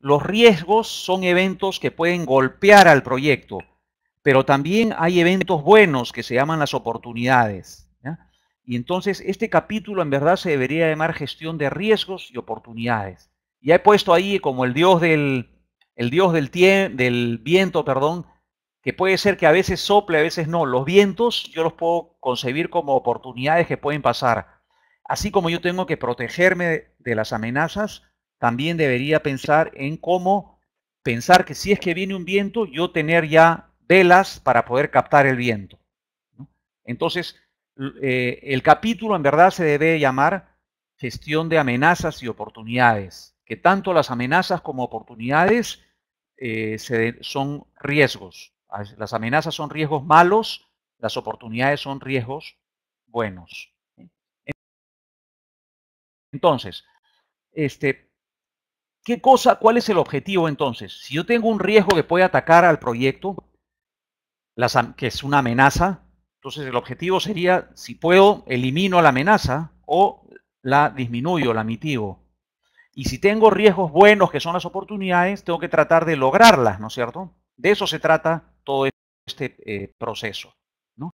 Los riesgos son eventos que pueden golpear al proyecto, pero también hay eventos buenos que se llaman las oportunidades. Y entonces este capítulo en verdad se debería llamar gestión de riesgos y oportunidades. Y he puesto ahí como el dios del, el dios del, del viento, perdón, que puede ser que a veces sople, a veces no. Los vientos yo los puedo concebir como oportunidades que pueden pasar. Así como yo tengo que protegerme de las amenazas, también debería pensar en cómo pensar que si es que viene un viento, yo tener ya velas para poder captar el viento. Entonces, eh, el capítulo en verdad se debe llamar gestión de amenazas y oportunidades, que tanto las amenazas como oportunidades eh, son riesgos. Las amenazas son riesgos malos, las oportunidades son riesgos buenos. Entonces, este, ¿Qué cosa, cuál es el objetivo entonces? Si yo tengo un riesgo que puede atacar al proyecto, que es una amenaza, entonces el objetivo sería, si puedo, elimino la amenaza o la disminuyo, la mitigo. Y si tengo riesgos buenos, que son las oportunidades, tengo que tratar de lograrlas, ¿no es cierto? De eso se trata todo este eh, proceso.